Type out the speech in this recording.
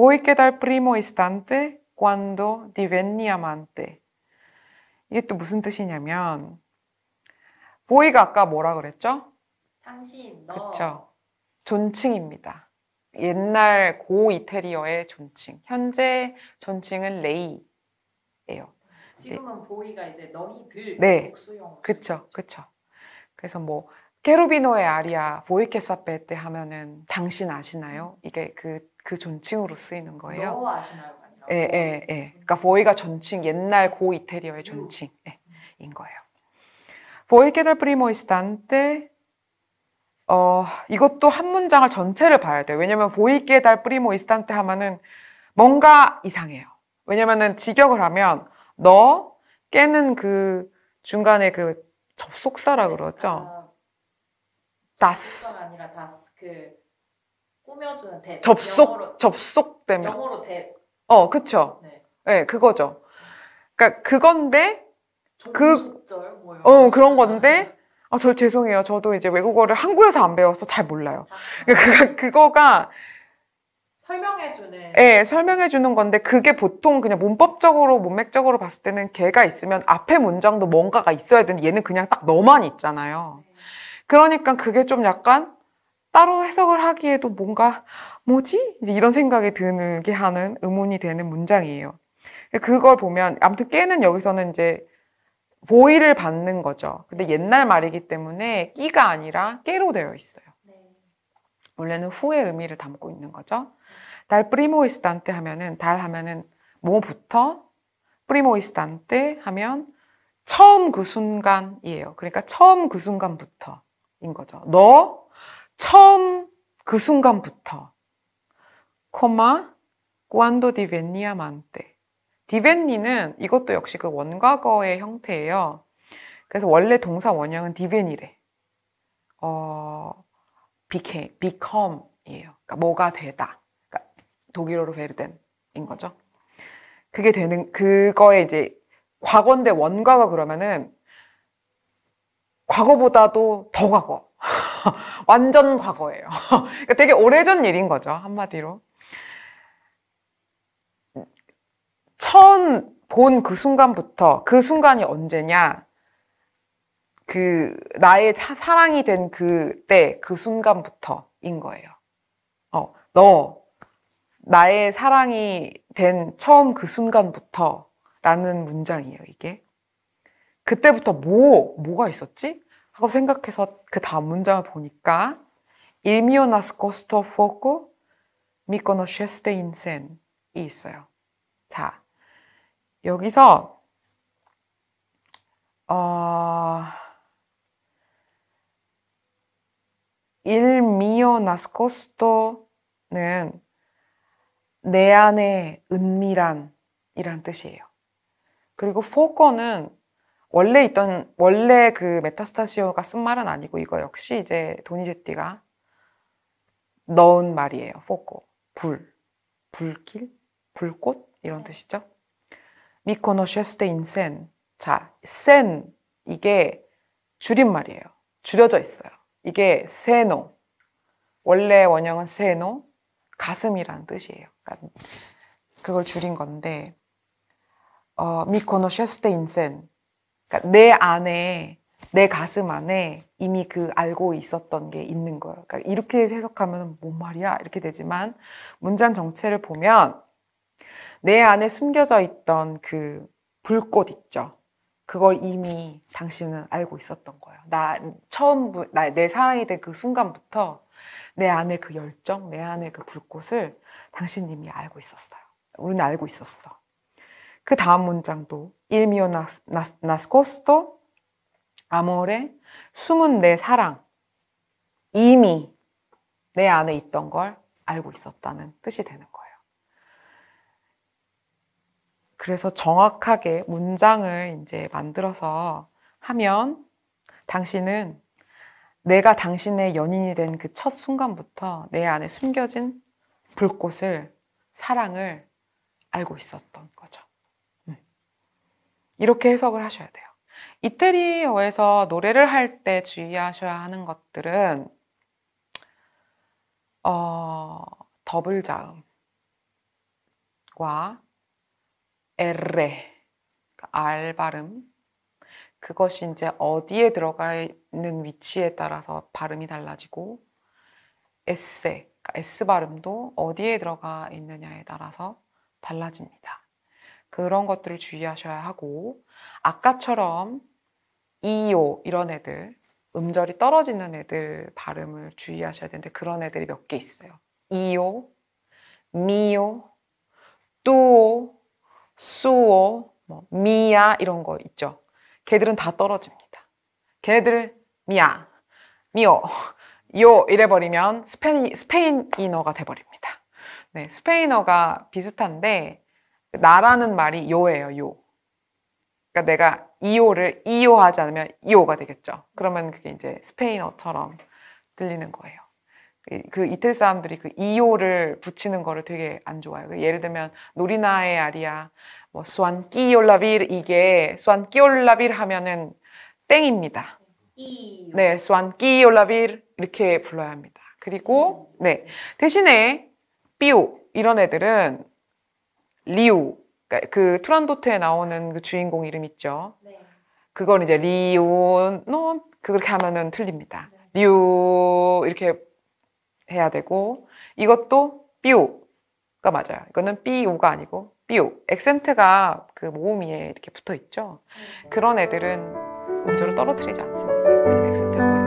Voy quedar primo instante cuando divenni amante. 이게 또 무슨 뜻이냐면 보이가 아까 뭐라 그랬죠? 당신 너. 그렇죠. 존칭입니다. 옛날 고 이태리어의 존칭. 현재 존칭은 레이예요. 지금은 보이가 이제 너희들 네. 복수용. 그렇죠. 그렇죠. 그래서 뭐 케루비노의 아리아 보이케사페 때 하면은 당신 아시나요? 이게 그그 존칭으로 쓰이는 거예요. 예, 예, 예. 그러니까 보이가 존칭 옛날 고 이태리어의 존칭인 예, 거예요. 보이 게달 프리모 이스탄테 어, 이것도 한 문장을 전체를 봐야 돼요. 왜냐면 보이 게달 프리모 이스탄테 하면은 뭔가 이상해요. 왜냐면은 직역을 하면 너 깨는 그 중간에 그 접속사라 그러죠. 아, 다스. 아니라 다스 그 꾸며주는 대 접속 영어로, 접속되면 영어로 대. 어, 그쵸. 네. 네, 그거죠. 그러니까 그건데 그 뭐 어, 그런 건데 아, 저 죄송해요. 저도 이제 외국어를 한국에서 안 배워서 잘 몰라요. 아. 그러니까 그거가 설명해 주는. 네, 예, 설명해 주는 건데 그게 보통 그냥 문법적으로 문맥적으로 봤을 때는 걔가 있으면 앞에 문장도 뭔가가 있어야 되는데 얘는 그냥 딱 너만 있잖아요. 네. 그러니까 그게 좀 약간 따로 해석을 하기에도 뭔가 뭐지? 이제 이런 생각이 드는게 하는 의문이 되는 문장이에요. 그걸 보면 아무튼 깨는 여기서는 이제 보이를 받는 거죠. 근데 옛날 말이기 때문에 끼가 아니라 깨로 되어 있어요. 네. 원래는 후의 의미를 담고 있는 거죠. 달프리모이스단테 하면은 달 하면은 뭐부터 프리모이스단테 하면 처음 그 순간이에요. 그러니까 처음 그 순간부터인 거죠. 너 처음 그 순간부터 코마 cuando divenia m a n t e diveni는 이것도 역시 그 원과거의 형태예요. 그래서 원래 동사 원형은 diveni래. 어, became, become이에요. 그러니까 뭐가 되다. 그러니까 독일어로 베르덴인 거죠. 그게 되는 그거에 이제 과거인데 원과거 그러면은 과거보다도 더 과거 완전 과거예요. 그러니까 되게 오래전 일인 거죠, 한마디로. 처음 본 그 순간부터 그 순간이 언제냐? 그 나의 사랑이 된 그때 그 순간부터인 거예요. 어, 너 나의 사랑이 된 처음 그 순간부터라는 문장이에요, 이게. 그때부터 뭐 뭐가 있었지? 하고 생각해서 그 다음 문장을 보니까 Il mio nascosto fuoco mi conosceste in sen이 있어요. 자, 여기서 어, Il mio nascosto는 내 안에 은밀한 이란 뜻이에요. 그리고 foco는 원래 있던 원래 그 메타스타시오가 쓴 말은 아니고 이거 역시 이제 도니제티가 넣은 말이에요. 포코 불 불길 불꽃 이런 네. 뜻이죠. 미코노쉐스테 인센 자센 이게 줄임말이에요. 줄여져 있어요. 이게 세노 원래 원형은 세노 가슴이란 뜻이에요. 그러니까 그걸 줄인 건데 어, 미코노쉐스테 인센 그러니까 내 안에 내 가슴 안에 이미 그 알고 있었던 게 있는 거예요. 그러니까 이렇게 해석하면 뭔 말이야 이렇게 되지만 문장 정체를 보면 내 안에 숨겨져 있던 그 불꽃 있죠. 그걸 이미 당신은 알고 있었던 거예요. 나 처음 나내 사랑이 된 그 순간부터 내 안에 그 열정, 내 안에 그 불꽃을 당신 이 알고 있었어요. 우리는 알고 있었어. 그 다음 문장도 i 미 m i 스코스 s 아모레 숨은 내 사랑 이미 내 안에 있던 걸 알고 있었다는 뜻이 되는 거예요. 그래서 정확하게 문장을 이제 만들어서 하면 당신은 내가 당신의 연인이 된 그 첫 순간부터 내 안에 숨겨진 불꽃을 사랑을 알고 있었던 거죠. 이렇게 해석을 하셔야 돼요. 이태리어에서 노래를 할 때 주의하셔야 하는 것들은 어, 더블 자음과 에레 그러니까 발음 그것이 이제 어디에 들어가 있는 위치에 따라서 발음이 달라지고 에 그러니까 S 발음도 어디에 들어가 있느냐에 따라서 달라집니다. 그런 것들을 주의하셔야 하고 아까처럼 이요 이런 애들 음절이 떨어지는 애들 발음을 주의하셔야 되는데 그런 애들이 몇 개 있어요. 이요미요 뚜오, 수오, 뭐 미야 이런 거 있죠. 걔들은 다 떨어집니다. 걔들 미야, 미오, 요 이래버리면 스페인, 스페인어가 돼버립니다. 네, 스페인어가 비슷한데 나라는 말이 요예요, 요. 그러니까 내가 이요를 이요하지 않으면 이요가 되겠죠. 그러면 그게 이제 스페인어처럼 들리는 거예요. 그이틀 사람들이 그 이요를 붙이는 거를 되게 안 좋아해요. 그 예를 들면 노리나의 아리아, 뭐수완끼올라빌 이게 수완끼올라빌 하면은 땡입니다. 네, 수완끼올라빌 이렇게 불러야 합니다. 그리고 음. 네 대신에 삐오 이런 애들은 리우 그러니까 그 투란도트에 나오는 그 주인공 이름 있죠. 네. 그걸 이제 리오노 그렇게 하면은 틀립니다. 네. 리우 이렇게 해야 되고 이것도 삐우가 맞아요. 이거는 삐우가 아니고 삐우 액센트가 그 모음이에 이렇게 붙어 있죠. 네. 그런 애들은 음절을 떨어뜨리지 않습니다. 왜냐면 액센트가